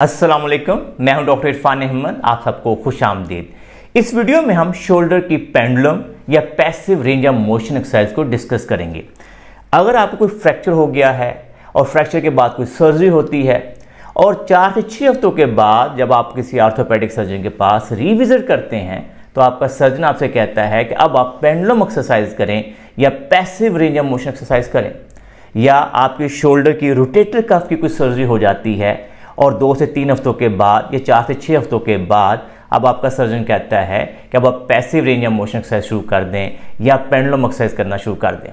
अस्सलाम वालेकुम मैं हूं डॉक्टर इरफान अहमद आप सबको खुश आमदीद इस वीडियो में हम शोल्डर की पेंडुलम या passive range of motion exercise को डिस्कस करेंगे अगर आपको कोई फ्रैक्चर हो गया है और फ्रैक्चर के बाद कोई सर्जरी होती है और चार से छः हफ्तों के बाद जब आप किसी आर्थोपेडिक सर्जन के पास रिविज़िट करते हैं तो आपका सर्जन आपसे कहता है कि अब आप पेंडुलम एक्सरसाइज करें या passive range of motion exercise करें या आपके शोल्डर की रोटेटर कफ की कोई सर्जरी हो जाती है और दो से तीन हफ्तों के बाद या चार से छः हफ्तों के बाद अब आपका सर्जन कहता है कि अब आप passive range of motion exercise शुरू कर दें या पेंडलम एक्सरसाइज करना शुरू कर दें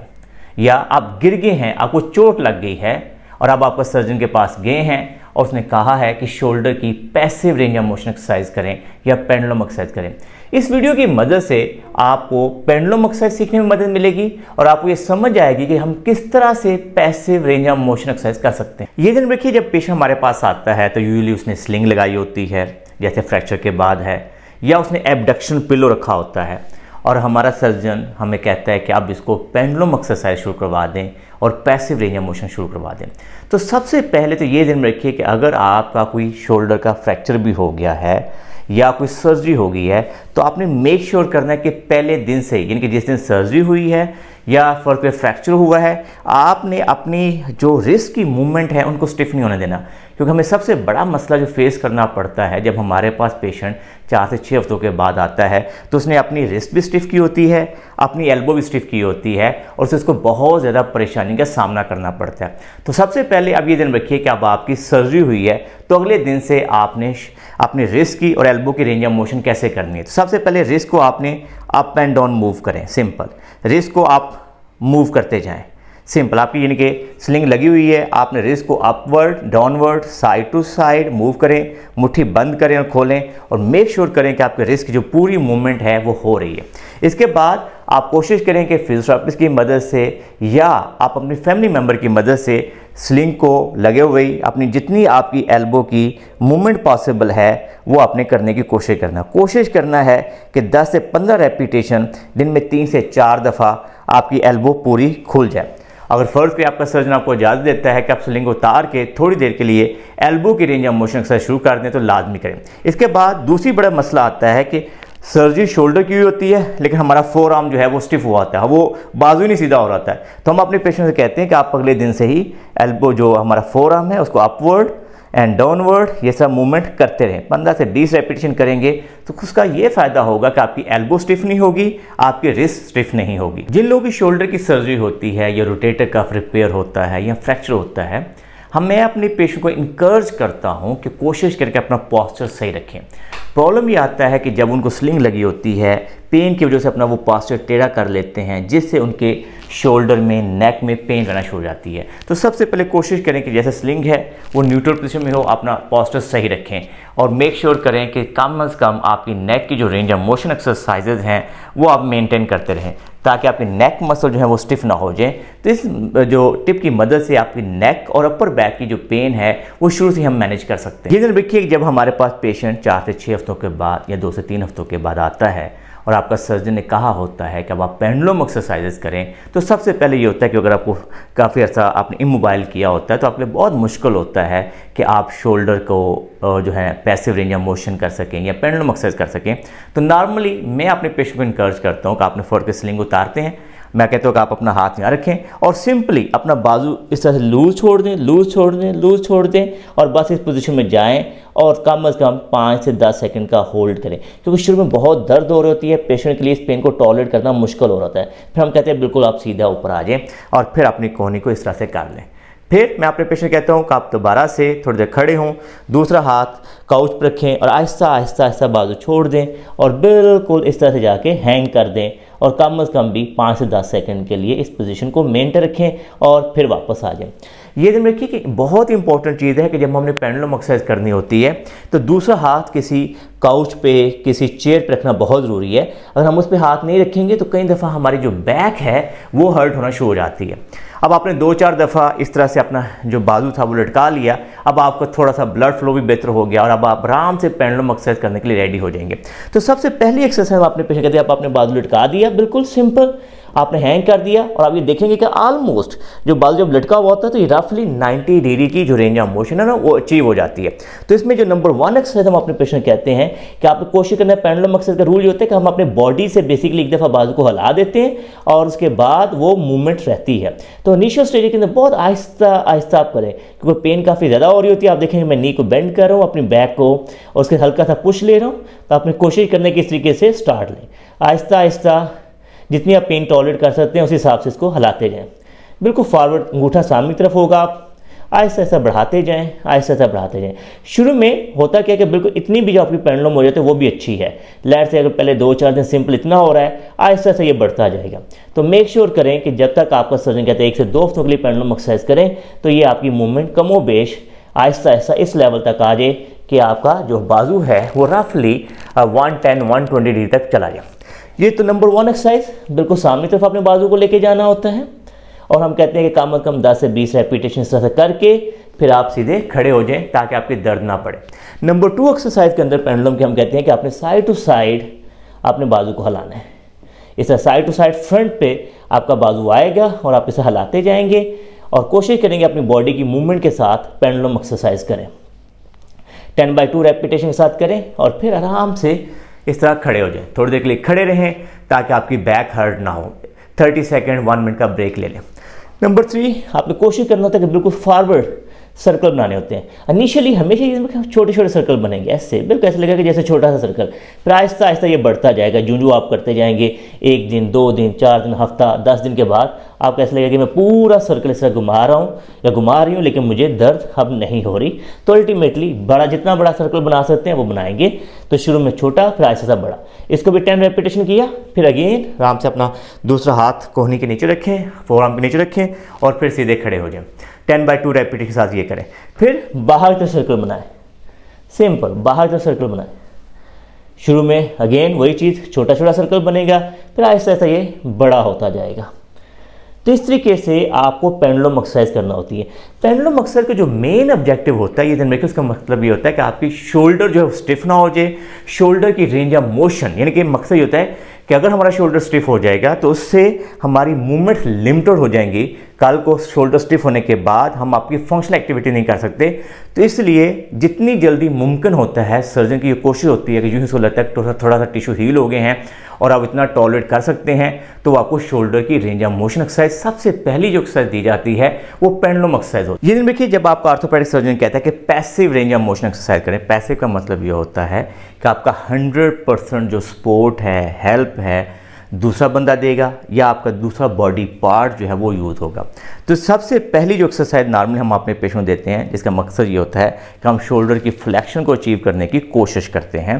या आप गिर गए हैं आपको चोट लग गई है और अब आपका सर्जन के पास गए हैं और उसने कहा है कि शोल्डर की passive range of motion exercise करें या पेंडलोम एक्सरसाइज करें इस वीडियो की मदद से आपको पेंडलोम एक्सरसाइज सीखने में मदद मिलेगी और आपको ये समझ आएगी कि हम किस तरह से passive range of motion exercise कर सकते हैं ये दिन देखिए जब पेशेंट हमारे पास आता है तो यूजली उसने स्लिंग लगाई होती है जैसे फ्रैक्चर के बाद है या उसने एबडक्शन पिलो रखा होता है और हमारा सर्जन हमें कहता है कि आप इसको पेंडुलम एक्सरसाइज शुरू करवा दें और पैसिव रेंज ऑफ मोशन शुरू करवा दें तो सबसे पहले तो ये दिन में रखिए कि अगर आपका कोई शोल्डर का फ्रैक्चर भी हो गया है या कोई सर्जरी हो गई है तो आपने मेक श्योर sure करना है कि पहले दिन से यानी कि जिस दिन सर्जरी हुई है या फर्क फ्रैक्चर हुआ है आपने अपनी जो रिस्क की मूवमेंट है उनको स्टिफ नहीं होने देना क्योंकि हमें सबसे बड़ा मसला जो फेस करना पड़ता है जब हमारे पास पेशेंट चार से छः हफ्तों के बाद आता है तो उसने अपनी रिस्क भी स्टिफ की होती है अपनी एल्बो भी स्टिफ की होती है और उसे उसको बहुत ज़्यादा परेशानी का सामना करना पड़ता है तो सबसे पहले आप ये दिन रखिए कि अब आपकी सर्जरी हुई है तो अगले दिन से आपने अपने रिस्क की और एल्बो की रेंज ऑफ मोशन कैसे करनी है तो सबसे पहले रिस्क को आपने अप एंड डाउन मूव करें सिंपल रिस्क को आप मूव करते जाएं सिंपल आपकी यानी कि स्लिंग लगी हुई है आपने रिस्क को upward downward side to side move करें मुट्ठी बंद करें और खोलें और मेक श्योर sure करें कि आपके रिस्क जो पूरी मूवमेंट है वो हो रही है इसके बाद आप कोशिश करें कि फिजियोथेरापिस्ट की मदद से या आप अपनी फैमिली मेम्बर की मदद से स्लिंग को लगे हुए ही अपनी जितनी आपकी एल्बो की मूवमेंट पॉसिबल है वो आपने करने की कोशिश करना कोशिश करना है कि 10 से 15 रेपिटेशन दिन में तीन से चार दफ़ा आपकी एल्बो पूरी खुल जाए अगर फ़र्ज पे आपका सर्जन आपको इजाज़त देता है कि आप स्लिंग उतार के थोड़ी देर के लिए एल्बो की रेंज ऑफ मोशन एक्सरसाइज शुरू कर दें तो लाजमी करें इसके बाद दूसरी बड़ा मसला आता है कि सर्जरी शोल्डर की हुई होती है लेकिन हमारा फोर आर्म जो है वो स्टिफ हुआ होता है वो बाजू नहीं सीधा हो रहा है तो हम अपने पेशेंट से कहते हैं कि आप अगले दिन से ही एल्बो जो हमारा फोर आर्म है उसको अपवर्ड एंड डाउनवर्ड ये सब मूवमेंट करते रहें पंद्रह से बीस रेपिटेशन करेंगे तो उसका ये फ़ायदा होगा कि आपकी एल्बो स्टिफ नहीं होगी आपकी रिस्ट स्टिफ नहीं होगी जिन लोगों की शोल्डर की सर्जरी होती है या रोटेटर कफ रिपेयर होता है या फ्रैक्चर होता है हम मैं अपने पेशेंट को इनकर्ज करता हूँ कि कोशिश करके अपना पॉस्चर सही रखें प्रॉब्लम ये आता है कि जब उनको स्लिंग लगी होती है पेन की वजह से अपना वो पास्चर टेढ़ा कर लेते हैं जिससे उनके शोल्डर में नेक में पेन रहना शुरू हो जाती है तो सबसे पहले कोशिश करें कि जैसे स्लिंग है वो न्यूट्रल पोजिशन में हो अपना पॉस्टर सही रखें और मेक श्योर sure करें कि कम अज़ कम आपकी नेक की जो रेंज ऑफ मोशन एक्सरसाइजेज हैं वो आप मेंटेन करते रहें ताकि आपकी नेक मसल जो है वो स्टिफ ना हो जाए तो इस जो टिप की मदद से आपकी नेक और अपर बैक की जो पेन है वो शुरू से हम मैनेज कर सकते हैं ये दिन देखिए जब हमारे पास पेशेंट चार से छः हफ्तों के बाद या दो से तीन हफ्तों के बाद आता है और आपका सर्जन ने कहा होता है कि अब आप पेंडलोम एक्सरसाइजेस करें तो सबसे पहले ये होता है कि अगर आपको काफ़ी अर्सा आपने इमोबाइल किया होता है तो आपके लिए बहुत मुश्किल होता है कि आप शोल्डर को जो है पैसिव रेंज या मोशन कर सकें या पेंडलोम एक्सरसाइज कर सकें तो नॉर्मली मैं अपने पेशेंट को इंकरेज करता हूँ कि आपने फोर्थ स्लिंग उतारते हैं मैं कहता हूँ कि आप अपना हाथ यहाँ रखें और सिंपली अपना बाजू इस तरह से लूज छोड़ दें लूज छोड़ दें लूज छोड़ दें और बस इस पोजीशन में जाएं और कम अज़ कम पाँच से दस सेकंड का होल्ड करें क्योंकि शुरू में बहुत दर्द हो रही होती है पेशेंट के लिए इस पेन को टॉलरेट करना मुश्किल हो रहा है फिर हम कहते हैं बिल्कुल आप सीधा ऊपर आ जाएँ और फिर अपनी कोहनी को इस तरह से काट लें फिर मैं अपने पेशेंट कहता हूँ कि आप दोबारा से थोड़ी देर खड़े हों दूसरा हाथ काउच पर रखें और आहिस्ता आहिस्ता आहिस्ता बाजू छोड़ दें और बिल्कुल इस तरह से जाके हैंग कर दें और कम अज़ कम भी पाँच से दस सेकेंड के लिए इस पोजीशन को मेंटेन रखें और फिर वापस आ जाएं ये ध्यान रखिए कि बहुत इंपॉर्टेंट चीज़ है कि जब हमने पेंडुलम एक्सरसाइज करनी होती है तो दूसरा हाथ किसी काउच पे किसी चेयर पे रखना बहुत ज़रूरी है अगर हम उस पर हाथ नहीं रखेंगे तो कई दफ़ा हमारी जो बैक है वो हर्ट होना शुरू हो जाती है अब आपने दो चार दफ़ा इस तरह से अपना जो बाजू था वो लटका लिया अब आपका थोड़ा सा ब्लड फ्लो भी बेहतर हो गया और अब आप आराम से पेंडलम एक्सरसाइज करने के लिए रेडी हो जाएंगे तो सबसे पहली एक्सरसाइज आपने पेश कर दिया आप अपने बाजू लटका दिया बिल्कुल सिंपल आपने हैंग कर दिया और आप ये देखेंगे कि ऑलमोस्ट जो बल जब लटका हुआ होता है तो ये रफली 90 डिग्री की जो रेंज ऑफ मोशन है ना वो अचीव हो जाती है तो इसमें जो नंबर वन एक्सरसाइज हम अपने प्रश्न कहते हैं कि आप कोशिश करना पैंडलम मकसद का रूल ये होता है कि हम अपने बॉडी से बेसिकली एक दफ़ा बाजू को हिला देते हैं और उसके बाद वो मूवमेंट रहती है तो इनिशियल स्टेज के अंदर बहुत आहिस्ता आहिस्ता आप करें क्योंकि पेन काफ़ी ज़्यादा हो रही होती है आप देखेंगे मैं नी को बेंड कर रहा हूँ अपनी बैक को और उसके हल्का सा पुश ले रहा हूँ तो आपने कोशिश करने की इस तरीके से स्टार्ट लें आहिस्ता आहिस्ता जितनी आप पेन टॉलरेट कर सकते हैं उस हिसाब से इसको हलाते जाएँ बिल्कुल फॉरवर्ड अंगूठा सामने की तरफ होगा आप आहिस्ता आहिस्ता बढ़ाते जाएँ आहिस्ता आहिस्ता बढ़ाते जाएँ शुरू में होता क्या कि बिल्कुल इतनी भी जो आपकी पेंडलम हो जाती है वो भी अच्छी है लहर से अगर पहले दो चार दिन सिंपल इतना हो रहा है आहिस्ता आहिस्ता ये बढ़ता जाएगा तो मेक श्योर sure करें कि जब तक आपका सर्जन कहते हैं एक से दो हफ्तों के लिए पेंडलम एक्सरसाइज करें तो ये आपकी मूवमेंट बेश आहिस्ता आहिस्ता इस लेवल तक आ जाए कि आपका जो बाजू है वो रफली one ten one twenty degree तक चला जाए ये तो नंबर वन एक्सरसाइज बिल्कुल सामने तरफ अपने बाजू को लेके जाना होता है और हम कहते हैं कि कम अज कम दस से बीस रेपिटेशन इस तरह से करके फिर आप सीधे खड़े हो जाएं ताकि आपके दर्द ना पड़े नंबर टू एक्सरसाइज के अंदर पेंडुलम के हम कहते हैं कि आपने साइड टू साइड अपने बाजू को हलाना है इस तरह साइड टू साइड फ्रंट पे आपका बाजू आएगा और आप इसे हलाते जाएंगे और कोशिश करेंगे अपनी बॉडी की मूवमेंट के साथ पेंडुलम एक्सरसाइज करें टेन बाई टू रेपिटेशन के साथ करें और फिर आराम से इस तरह खड़े हो जाएं थोड़ी देर के लिए खड़े रहें ताकि आपकी बैक हर्ट ना हो थर्टी सेकेंड वन मिनट का ब्रेक ले लें नंबर थ्री आपने कोशिश करना था कि बिल्कुल फॉरवर्ड सर्कल बनाने होते हैं इनिशियली हमेशा इसमें छोटे छोटे सर्कल बनेंगे ऐसे बिल्कुल ऐसा लगेगा कि जैसे छोटा सा सर्कल फिर आहिस्ता आहिस्ता ये बढ़ता जाएगा जूं जूं आप करते जाएंगे एक दिन दो दिन चार दिन हफ्ता दस दिन के बाद आपको ऐसा लगेगा कि मैं पूरा सर्कल इस तरह घुमा रहा हूँ या घुमा रही हूँ लेकिन मुझे दर्द अब नहीं हो रही तो अल्टीमेटली बड़ा जितना बड़ा सर्कल बना सकते हैं वो बनाएंगे तो शुरू में छोटा फिर आहिस्ता सा बड़ा इसको भी टेन रेपिटेशन किया फिर अगेन आराम से अपना दूसरा हाथ कोहनी के नीचे रखें फोर आर्म के नीचे रखें और फिर सीधे खड़े हो जाएँ टेन बाई टू रेपिड के साथ ये करें फिर बाहर का सर्कल बनाएं सिंपल बाहर का सर्कल बनाएं शुरू में अगेन वही चीज़ छोटा छोटा सर्कल बनेगा फिर आहिस्ता आहिस्ता ये बड़ा होता जाएगा तो इस तरीके से आपको पेंडुलम एक्सरसाइज करना होती है पेंडुलम एक्सरसाइज का जो मेन ऑब्जेक्टिव होता है ये जन मेकर्स का मतलब ये होता है कि आपकी शोल्डर जो है स्टिफ ना हो जाए शोल्डर की रेंज ऑफ मोशन यानी कि मकसद ये होता है कि अगर हमारा शोल्डर स्टिफ हो जाएगा तो उससे हमारी मूवमेंट लिमिटेड हो जाएंगी कल को शोल्डर स्टिफ होने के बाद हम आपकी फंक्शनल एक्टिविटी नहीं कर सकते तो इसलिए जितनी जल्दी मुमकिन होता है सर्जन की ये कोशिश होती है कि यूं ही सो लगता है थोड़ा सा टिश्यू हील हो गए हैं और आप इतना टॉलरेट कर सकते हैं तो आपको शोल्डर की रेंज ऑफ मोशन एक्सरसाइज सबसे पहली जो एक्सरसाइज दी जाती है वो पेंडलम एक्सरसाइज होती है देखिए जब आपका आर्थोपेडिक सर्जन कहता है कि passive range of motion exercise करें पैसिव का मतलब ये होता है कि आपका हंड्रेड परसेंट जो सपोर्ट है हेल्प है दूसरा बंदा देगा या आपका दूसरा बॉडी पार्ट जो है वो यूज़ होगा तो सबसे पहली जो एक्सरसाइज नॉर्मली हम अपने पेशों देते हैं जिसका मकसद ये होता है कि हम शोल्डर की फ्लैक्शन को अचीव करने की कोशिश करते हैं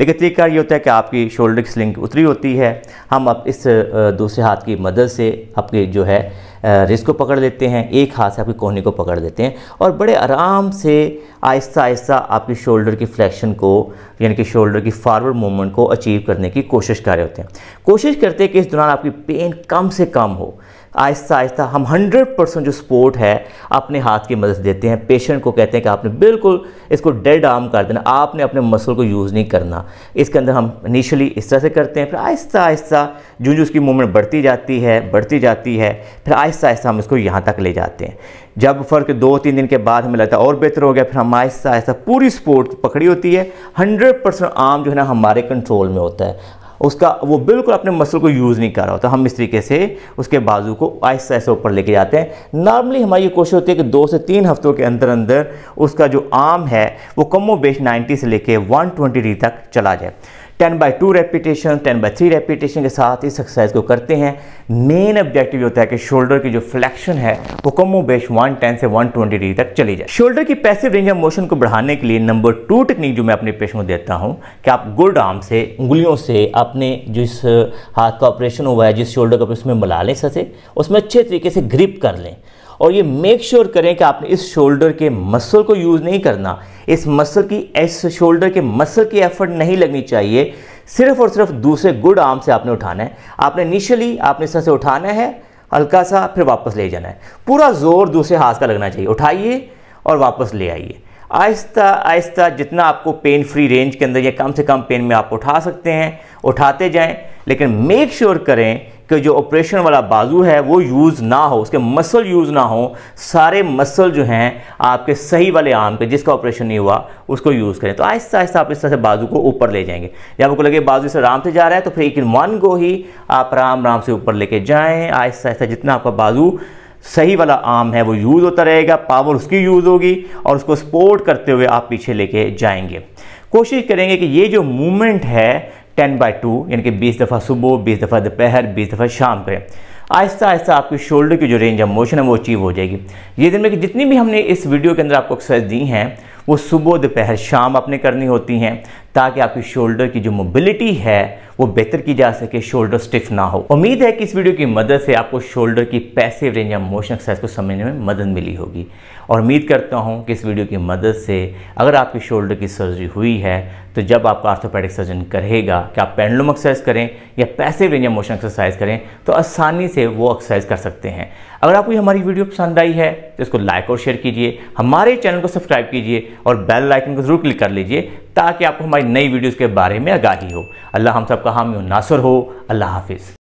लेकिन तरीका ये होता है कि आपकी शोल्डर की स्लिंग उतरी होती है हम अब इस दूसरे हाथ की मदद से आपके जो है रिस को पकड़ लेते हैं एक हाथ से आपकी कोहनी को पकड़ लेते हैं और बड़े आराम से आहिस्ता आहिस्ता आपकी शोल्डर की फ्लैक्शन को यानी कि शोल्डर की फारवर्ड मूवमेंट को अचीव करने की कोशिश कर रहे होते हैं कोशिश करते हैं कि इस दौरान आपकी पेन कम से कम हो आहिस्ता आहिस्ता हम 100 परसेंट जो सपोर्ट है अपने हाथ की मदद देते हैं पेशेंट को कहते हैं कि आपने बिल्कुल इसको डेड आर्म कर देना आपने अपने मसल को यूज़ नहीं करना इसके अंदर हम इनिशियली इस तरह से करते हैं फिर आहिस्ता आहिस्ता जो जो उसकी मूवमेंट बढ़ती जाती है बढ़ती जाती है फिर आहिस्ता आहिस्ता हम इसको यहाँ तक ले जाते हैं जब फ़र्क दो तीन दिन के बाद हमें लगता है और बेहतर हो गया फिर हम आहिस्ता आहिस्ता पूरी सपोर्ट पकड़ी होती है हंड्रेड परसेंट आर्म जो है ना हमारे कंट्रोल में होता है उसका वो बिल्कुल अपने मसल को यूज़ नहीं कर रहा होता हम इस तरीके से उसके बाजू को आहिस्ता आहिस्ता ऊपर लेके जाते हैं नॉर्मली हमारी ये कोशिश होती है कि दो से तीन हफ्तों के अंदर अंदर उसका जो आर्म है वो कमो बेश नाइन्टी से लेके वन ट्वेंटी तक चला जाए ten by two repetition ten by three repetition के साथ इस एक्सरसाइज को करते हैं मेन ऑब्जेक्टिव होता है कि शोल्डर की जो फ्लैक्शन है वो कमो बेश वन टेन से वन ट्वेंटी डिग्री तक चली जाए शोल्डर की पैसिव रेंज ऑफ मोशन को बढ़ाने के लिए नंबर टू टेक्निक जो मैं अपने पेशेंट को देता हूँ कि आप गुड आर्म से उंगलियों से अपने जिस हाथ का ऑपरेशन हुआ है जिस शोल्डर का उसमें मिला लें ससे उसमें अच्छे तरीके से ग्रिप कर लें और ये मेक श्योर sure करें कि आपने इस शोल्डर के मसल को यूज़ नहीं करना इस मसल की इस शोल्डर के मसल की एफर्ट नहीं लगनी चाहिए सिर्फ और सिर्फ दूसरे गुड आर्म से आपने उठाना है आपने इनिशियली आपने इस तरह से उठाना है हल्का सा फिर वापस ले जाना है पूरा जोर दूसरे हाथ का लगना चाहिए उठाइए और वापस ले आइए आहिस्ता आहिस्ता जितना आपको पेन फ्री रेंज के अंदर या कम से कम पेन में आप उठा सकते हैं उठाते जाएं लेकिन मेक श्योर sure करें कि जो ऑपरेशन वाला बाजू है वो यूज़ ना हो उसके मसल यूज़ ना हो सारे मसल जो हैं आपके सही वाले आर्म के जिसका ऑपरेशन नहीं हुआ उसको यूज़ करें तो आहिस्ता आहिस्ता आप इस तरह से बाजू को ऊपर ले जाएंगे जब आपको लगे बाजू से आराम से जा रहा है तो फिर एक इन वन गो ही आप आराम आराम से ऊपर लेके जाएँ आहिस्ता आहिस्ता जितना आपका बाजू सही वाला आम है वो यूज़ होता रहेगा पावर उसकी यूज़ होगी और उसको सपोर्ट करते हुए आप पीछे लेके जाएंगे कोशिश करेंगे कि ये जो मूवमेंट है टेन बाई टू यानी कि बीस दफ़ा सुबह बीस दफ़ा दोपहर बीस दफ़ा शाम करें आहिस्ता आहिस्ता आपकी शोल्डर की जो रेंज ऑफ मोशन है वो अचीव हो जाएगी ये दिन में कि जितनी भी हमने इस वीडियो के अंदर आपको एक्सरसाइज दी हैं वो सुबह दोपहर शाम आपने करनी होती हैं ताकि आपकी शोल्डर की जो मोबिलिटी है वो बेहतर की जा सके शोल्डर स्टिफ ना हो उम्मीद है कि इस वीडियो की मदद से आपको शोल्डर की पैसिव रेंज या मोशन एक्सरसाइज को समझने में मदद मिली होगी और उम्मीद करता हूँ कि इस वीडियो की मदद से अगर आपकी शोल्डर की सर्जरी हुई है तो जब आपका आर्थोपेडिक सर्जन करेगा कि आप पेंडुलम एक्सरसाइज करें या पैसिव रेंज या मोशन एक्सरसाइज करें तो आसानी से वो एक्सरसाइज कर सकते हैं अगर आपको हमारी वीडियो पसंद आई है तो इसको लाइक और शेयर कीजिए हमारे चैनल को सब्सक्राइब कीजिए और बेल लाइकन को जरूर क्लिक कर लीजिए ताकि आपको हमारी नई वीडियोज़ के बारे में आगाही हो अल्लाह हम सबका हामी नासर हो अल्लाह हाफिज़